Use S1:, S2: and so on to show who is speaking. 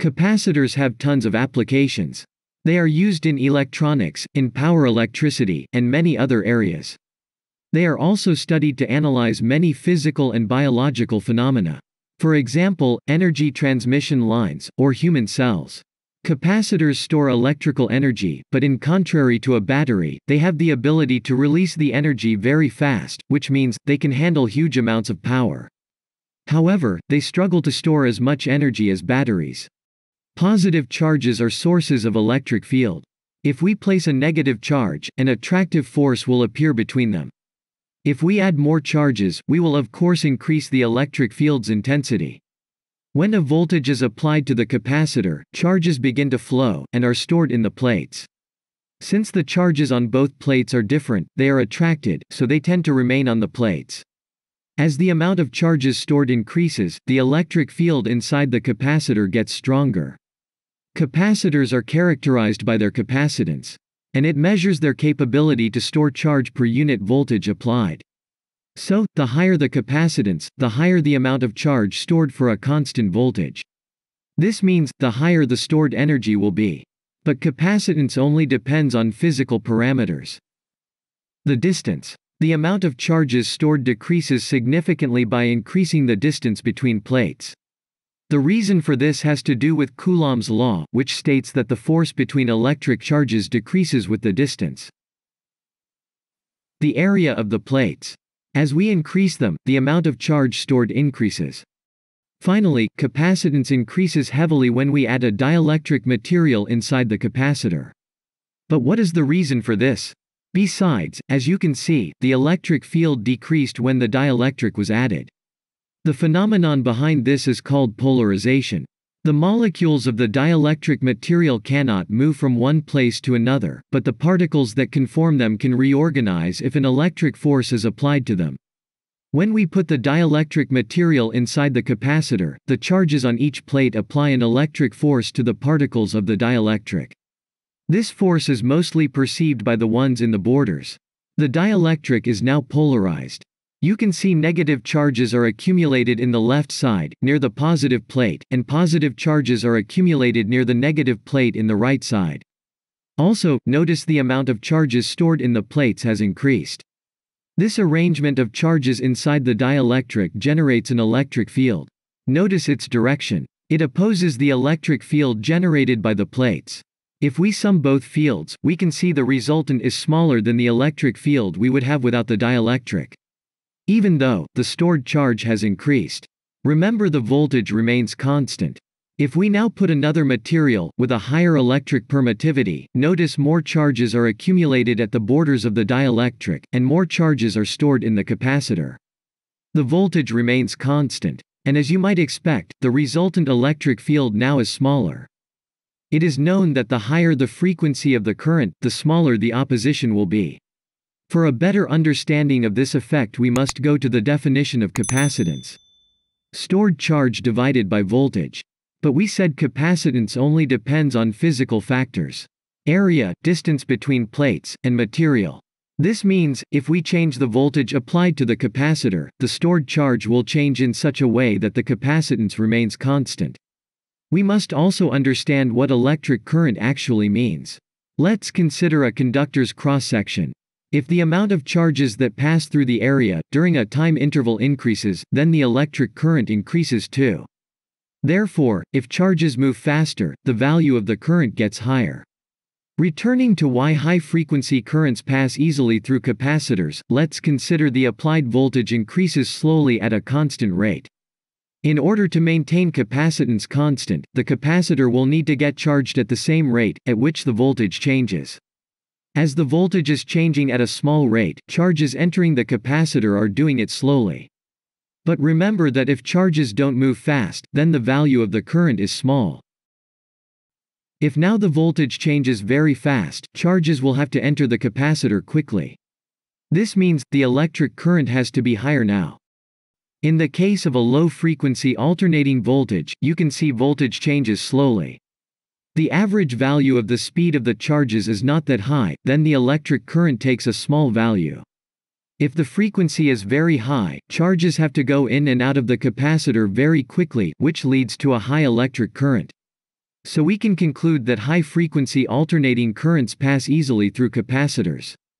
S1: Capacitors have tons of applications. They are used in electronics, in power electricity, and many other areas. They are also studied to analyze many physical and biological phenomena. For example, energy transmission lines, or human cells. Capacitors store electrical energy, but in contrary to a battery, they have the ability to release the energy very fast, which means, they can handle huge amounts of power. However, they struggle to store as much energy as batteries. Positive charges are sources of electric field. If we place a negative charge, an attractive force will appear between them. If we add more charges, we will of course increase the electric field's intensity. When a voltage is applied to the capacitor, charges begin to flow, and are stored in the plates. Since the charges on both plates are different, they are attracted, so they tend to remain on the plates. As the amount of charges stored increases, the electric field inside the capacitor gets stronger. Capacitors are characterized by their capacitance, and it measures their capability to store charge per unit voltage applied. So, the higher the capacitance, the higher the amount of charge stored for a constant voltage. This means, the higher the stored energy will be. But capacitance only depends on physical parameters. The distance. The amount of charges stored decreases significantly by increasing the distance between plates. The reason for this has to do with Coulomb's law, which states that the force between electric charges decreases with the distance. The area of the plates. As we increase them, the amount of charge stored increases. Finally, capacitance increases heavily when we add a dielectric material inside the capacitor. But what is the reason for this? Besides, as you can see, the electric field decreased when the dielectric was added. The phenomenon behind this is called polarization. The molecules of the dielectric material cannot move from one place to another, but the particles that can form them can reorganize if an electric force is applied to them. When we put the dielectric material inside the capacitor, the charges on each plate apply an electric force to the particles of the dielectric. This force is mostly perceived by the ones in the borders. The dielectric is now polarized. You can see negative charges are accumulated in the left side, near the positive plate, and positive charges are accumulated near the negative plate in the right side. Also, notice the amount of charges stored in the plates has increased. This arrangement of charges inside the dielectric generates an electric field. Notice its direction. It opposes the electric field generated by the plates. If we sum both fields, we can see the resultant is smaller than the electric field we would have without the dielectric even though the stored charge has increased. Remember the voltage remains constant. If we now put another material with a higher electric permittivity, notice more charges are accumulated at the borders of the dielectric, and more charges are stored in the capacitor. The voltage remains constant, and as you might expect, the resultant electric field now is smaller. It is known that the higher the frequency of the current, the smaller the opposition will be. For a better understanding of this effect we must go to the definition of capacitance. Stored charge divided by voltage. But we said capacitance only depends on physical factors. Area, distance between plates, and material. This means, if we change the voltage applied to the capacitor, the stored charge will change in such a way that the capacitance remains constant. We must also understand what electric current actually means. Let's consider a conductor's cross-section, if the amount of charges that pass through the area during a time interval increases, then the electric current increases too. Therefore, if charges move faster, the value of the current gets higher. Returning to why high-frequency currents pass easily through capacitors, let's consider the applied voltage increases slowly at a constant rate. In order to maintain capacitance constant, the capacitor will need to get charged at the same rate, at which the voltage changes. As the voltage is changing at a small rate, charges entering the capacitor are doing it slowly. But remember that if charges don't move fast, then the value of the current is small. If now the voltage changes very fast, charges will have to enter the capacitor quickly. This means, the electric current has to be higher now. In the case of a low-frequency alternating voltage, you can see voltage changes slowly. The average value of the speed of the charges is not that high, then the electric current takes a small value. If the frequency is very high, charges have to go in and out of the capacitor very quickly, which leads to a high electric current. So we can conclude that high-frequency alternating currents pass easily through capacitors.